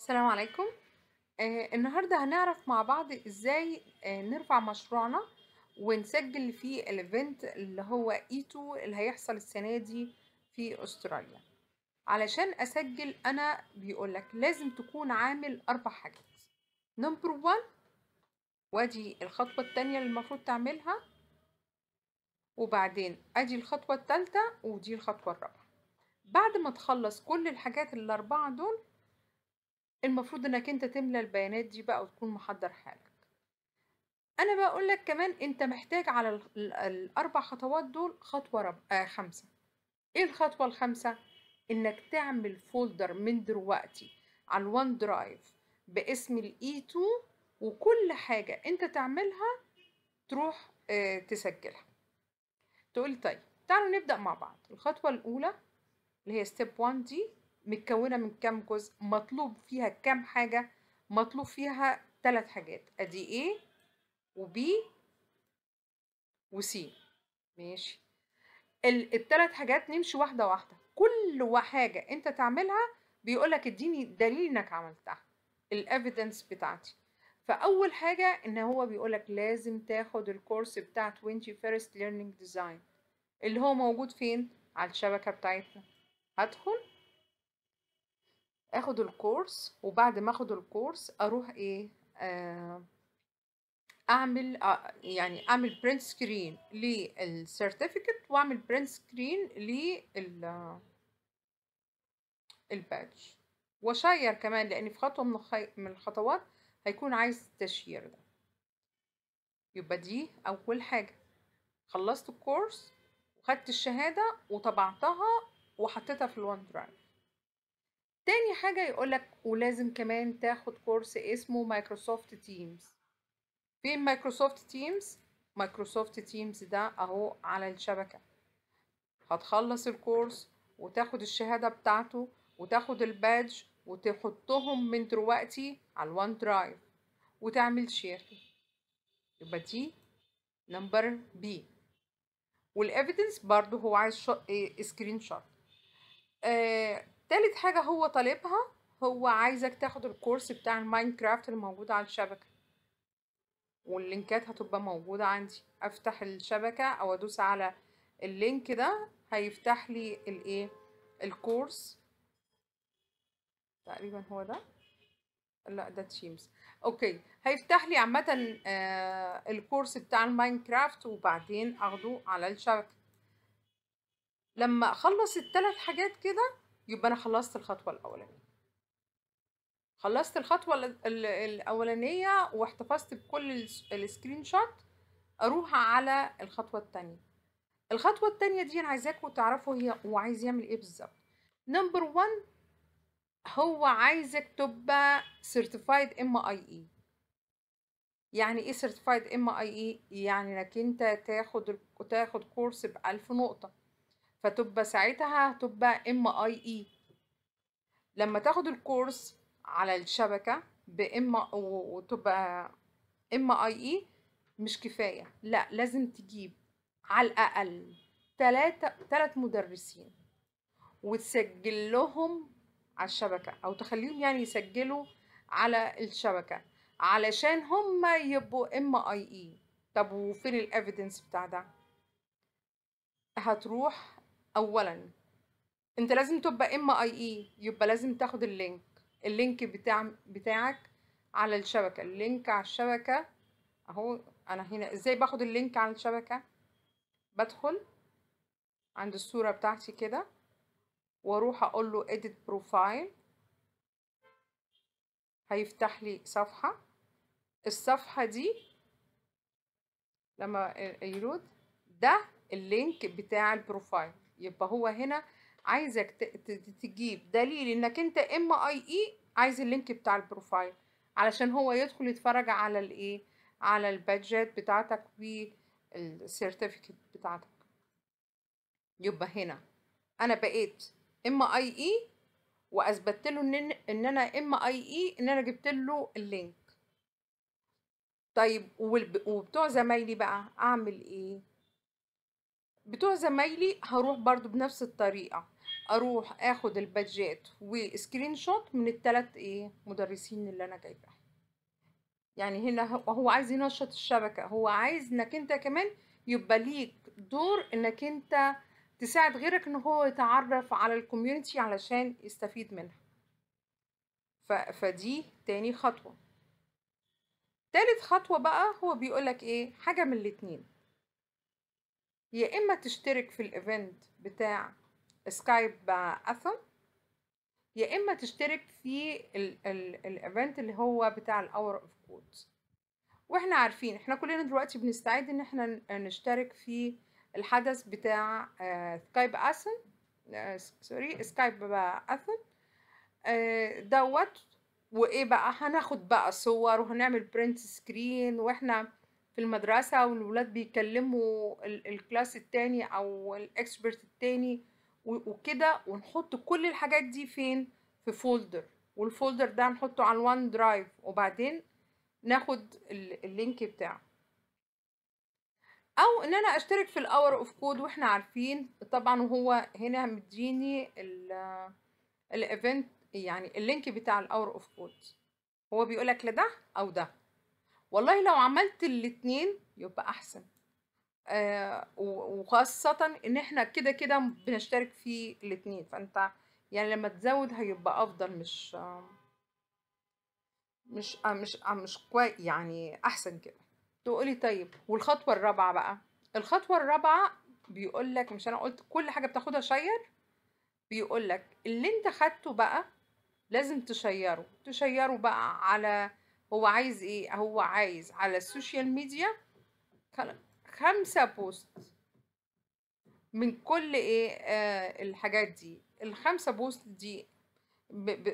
السلام عليكم آه النهاردة هنعرف مع بعض ازاي آه نرفع مشروعنا ونسجل في الايفنت اللي هو ايتو e اللي هيحصل السنة دي في استراليا علشان اسجل انا بيقولك لازم تكون عامل اربع حاجات نمبر 1 وادي الخطوة التانية اللي المفروض تعملها وبعدين ادي الخطوة التالتة ودي الخطوة الرابعة بعد ما تخلص كل الحاجات الاربعة دول المفروض انك انت تملى البيانات دي بقى وتكون محضر حالك انا بقى اقول لك كمان انت محتاج على الاربع خطوات دول خطوه رب... آه خمسه ايه الخطوه الخامسه انك تعمل فولدر من دلوقتي على الوان درايف باسم الاي 2 e وكل حاجه انت تعملها تروح آه تسجلها تقول طيب تعالوا نبدا مع بعض الخطوه الاولى اللي هي ستيب 1 دي متكونه من كام جزء مطلوب فيها كام حاجه مطلوب فيها ثلاث حاجات ادي A وبي وسي ماشي الثلاث حاجات نمشي واحده واحده كل حاجه انت تعملها بيقولك اديني دليل انك عملتها الافيدنس بتاعتي فاول حاجه ان هو بيقولك لازم تاخد الكورس بتاع 21 first learning ديزاين اللي هو موجود فين على الشبكه بتاعتنا هدخل اخد الكورس وبعد ما اخد الكورس اروح ايه آه، اعمل آه، يعني اعمل برنت سكرين للسيرتيفيكت واعمل برنت سكرين لل البادج وشير كمان لان في خطوه من, الخي... من الخطوات هيكون عايز التشير ده يبقى دي اول حاجه خلصت الكورس وخدت الشهاده وطبعتها وحطيتها في الون درايف تاني حاجة يقولك ولازم كمان تاخد كورس اسمه مايكروسوفت تيمز فين مايكروسوفت تيمز؟ مايكروسوفت تيمز ده اهو على الشبكة هتخلص الكورس وتاخد الشهادة بتاعته وتاخد البادج وتحطهم من دلوقتي على الوان درايف وتعمل شير يبقى دي نمبر بي والإيفيدنس برضو هو عايز شو... إيه... سكرين شوت آه تالت حاجة هو طالبها هو عايزك تاخد الكورس بتاع الماينكرافت الموجود على الشبكة واللينكات هتبقى موجودة عندي افتح الشبكة او ادوس على اللينك ده هيفتح لي الايه الكورس تقريبا هو ده لا ده تيمز اوكي هيفتح لي عامة آه الكورس بتاع الماينكرافت وبعدين اخده على الشبكة لما اخلص الثلاث حاجات كده يبقى أنا خلصت الخطوة الأولانية خلصت الخطوة الأولانية واحتفظت بكل السكرين شوت أروح على الخطوة الثانيه الخطوة الثانيه دي أنا عايزاكم تعرفوا هي وعايز يعمل إيه بالظبط نمبر 1 هو عايزك تبقى سيرتيفايد ام اي اي يعني ايه سيرتيفايد ام اي اي يعني انك انت تاخد تاخد كورس ب 1000 نقطه فتبقى ساعتها تبقى ام اي اي e. لما تاخد الكورس على الشبكة بام وتبقى ام اي اي مش كفاية لا لازم تجيب على الاقل تلاتة تلات مدرسين وتسجل لهم على الشبكة او تخليهم يعني يسجلوا على الشبكة علشان هما يبقوا ام اي اي طب وفين الايفيدنس بتاع ده هتروح اولا انت لازم تبقى ام اي اي يبقى لازم تاخد اللينك اللينك بتاع بتاعك على الشبكه اللينك على الشبكه اهو انا هنا ازاي باخد اللينك على الشبكه بدخل عند الصوره بتاعتي كده واروح اقول له edit profile هيفتح لي صفحه الصفحه دي لما يرود ده اللينك بتاع البروفايل يبقى هو هنا عايزك تجيب دليل انك انت ام اي اي عايز اللينك بتاع البروفايل علشان هو يدخل يتفرج على الايه على البادجت بتاعتك والسيرتيفيكت بتاعتك يبقى هنا انا بقيت ام اي اي واثبتت له ان ان انا ام اي اي ان انا جبت له اللينك طيب وبتوع زمايلي بقى اعمل ايه بتوع زمايلي هروح برضو بنفس الطريقة اروح اخد البادجات وسكرين شوت من التلات ايه مدرسين اللي انا جايباهم يعني هنا هو عايز ينشط الشبكة هو عايز انك انت كمان يبقى ليك دور انك انت تساعد غيرك ان هو يتعرف على الكوميونتي علشان يستفيد منها فدي تاني خطوة تالت خطوة بقى هو بيقولك ايه حاجة من الاتنين يا إما تشترك في الإيفنت بتاع سكايب اثون أثم يا إما تشترك في الإيفنت اللي هو بتاع الأور أوف كودز واحنا عارفين احنا كلنا دلوقتي بنستعد ان احنا نشترك في الحدث بتاع سكايب اثن سوري سكايب اثون دوت وايه بقى هناخد بقى صور وهنعمل برنت سكرين واحنا في المدرسة والولاد بيكلموا الكلاس التاني أو الإكسبرت التاني وكده ونحط كل الحاجات دي فين في فولدر والفولدر ده نحطه على الوان درايف وبعدين ناخد اللينك بتاعه او ان انا اشترك في الاور اوف كود واحنا عارفين طبعا وهو هنا مديني الايفنت يعني اللينك بتاع الاور اوف كود هو بيقولك لده او ده والله لو عملت الاتنين يبقى احسن آه وخاصة ان احنا كده كده بنشترك في الاتنين فانت يعني لما تزود هيبقى افضل مش مش آه مش آه مش كوي يعني احسن كده تقولي طيب والخطوة الرابعة بقى الخطوة الرابعة بيقول لك مش انا قلت كل حاجة بتاخدها شير بيقول لك اللي انت خدته بقى لازم تشيره تشيره بقى على هو عايز ايه هو عايز على السوشيال ميديا خمسة بوست من كل ايه آه الحاجات دي الخمسة بوست دي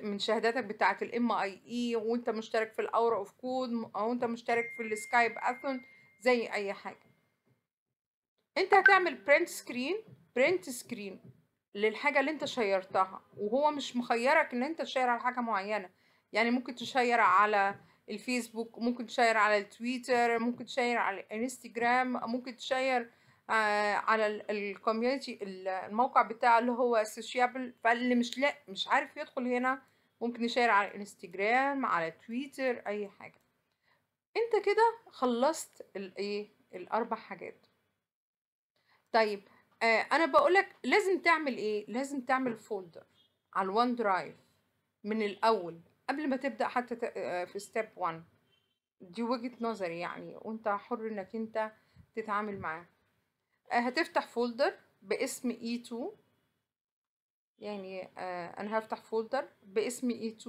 من شهاداتك بتاعه الام اي اي e، وانت مشترك في الاورا اوف كود او انت مشترك في السكايب اثون زي اي حاجه انت هتعمل برنت سكرين برنت سكرين للحاجه اللي انت شيرتها وهو مش مخيرك ان انت تشير على حاجه معينه يعني ممكن تشير على الفيسبوك ممكن تشير على التويتر ممكن تشير على الانستجرام ممكن تشير آه، على الكوميونتي الموقع بتاعه اللي هو سوشيابل فاللي مش لا مش عارف يدخل هنا ممكن يشير على الانستجرام على تويتر اي حاجه انت كده خلصت الايه الاربع حاجات طيب آه، انا بقولك لازم تعمل ايه لازم تعمل فولدر على الون درايف من الاول قبل ما تبدأ حتى آه، في ستيب 1 دي وجهة نظري يعني وانت حر انك انت تتعامل معاه آه، هتفتح فولدر باسم E2 يعني آه، انا هفتح فولدر باسم E2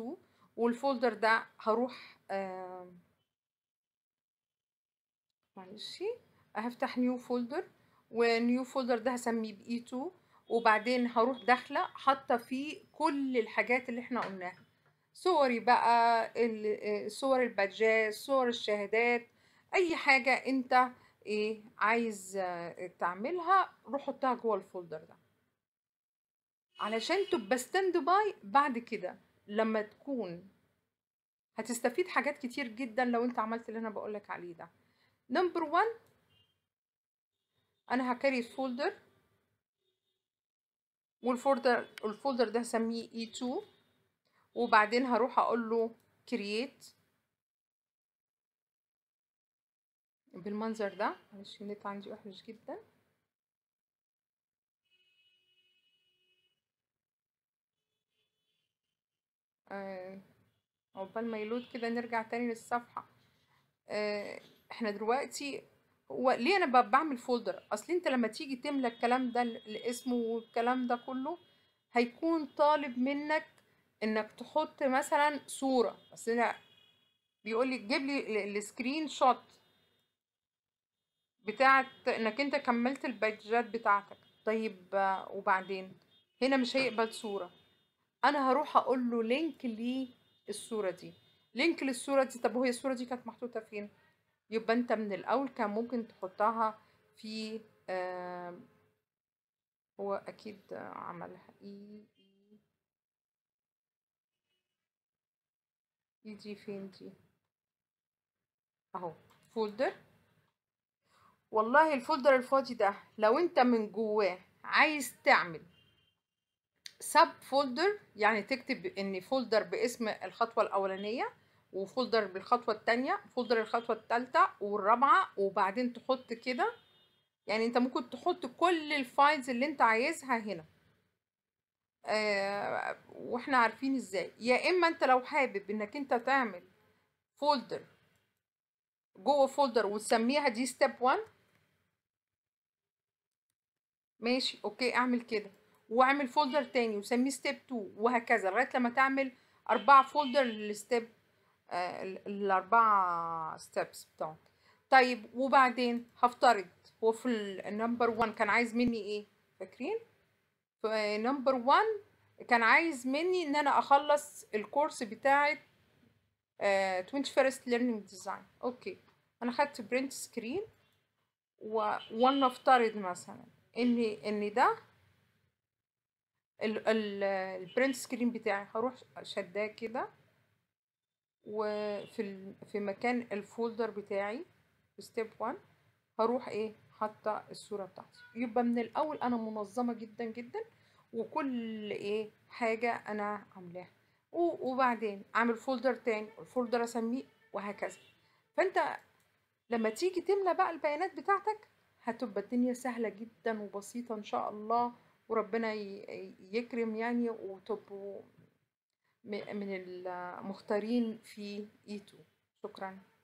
والفولدر ده هروح معلش هفتح نيو فولدر والنيو فولدر ده هسميه بإي 2 وبعدين هروح داخله حاطه فيه كل الحاجات اللي احنا قلناها صوري بقى آه، صور البادجات صور الشهادات اي حاجة انت ايه عايز آه، تعملها روح حطها جوه الفولدر ده علشان تبقى ستاند باي بعد كده لما تكون هتستفيد حاجات كتير جدا لو انت عملت اللي انا بقولك عليه ده نمبر وان انا هكري فولدر والفولدر الفولدر ده هسميه اي e 2 وبعدين هروح اقول له كرييت بالمنظر ده معلش النت عندي وحش جدا آه، عقبال ما يلود كده نرجع تاني للصفحة آه احنا دلوقتي هو ليه انا بعمل فولدر اصل انت لما تيجي تملى الكلام ده الاسم والكلام ده كله هيكون طالب منك انك تحط مثلا صورة بس لا بيقول لي جيب لي السكرين شوت بتاعت انك انت كملت البادجات بتاعتك طيب وبعدين هنا مش هيقبل صورة انا هروح اقول له لينك للصورة لي دي لينك للصورة دي طب وهي الصورة دي كانت محطوطة فين يبقى انت من الاول كان ممكن تحطها في آه هو اكيد عملها ايه يجي فين دي اهو فولدر والله الفولدر الفاضي ده لو انت من جواه عايز تعمل سب فولدر يعني تكتب ان فولدر باسم الخطوه الاولانيه وفولدر بالخطوه التانية فولدر الخطوه التالتة والرابعه وبعدين تحط كده يعني انت ممكن تحط كل الفايلز اللي انت عايزها هنا آه، واحنا عارفين ازاي يا اما انت لو حابب انك انت تعمل فولدر جوه فولدر وتسميها دي ستيب 1 ماشي اوكي اعمل كده واعمل فولدر تاني وسميه ستيب 2 وهكذا لغايه لما تعمل اربع فولدر للستيب الاربع ستيبس بتوعك طيب وبعدين هفترض هو في النمبر 1 كان عايز مني ايه فاكرين نمبر 1 كان عايز مني ان انا اخلص الكورس بتاعه آه 21st learning design اوكي انا خدت برنت سكرين و... ولنفترض مثلا ان ان ده ال... ال... البرنت سكرين بتاعي هروح شداه كده وفي في مكان الفولدر بتاعي في ستيب 1 هروح ايه حاطه الصوره بتاعتي يبقى من الاول انا منظمه جدا جدا وكل ايه حاجه انا عاملاها وبعدين اعمل فولدر تاني الفولدر اسميه وهكذا فانت لما تيجي تملى بقى البيانات بتاعتك هتبقى الدنيا سهله جدا وبسيطه ان شاء الله وربنا يكرم يعني وتبقوا من المختارين في ايتو e شكرا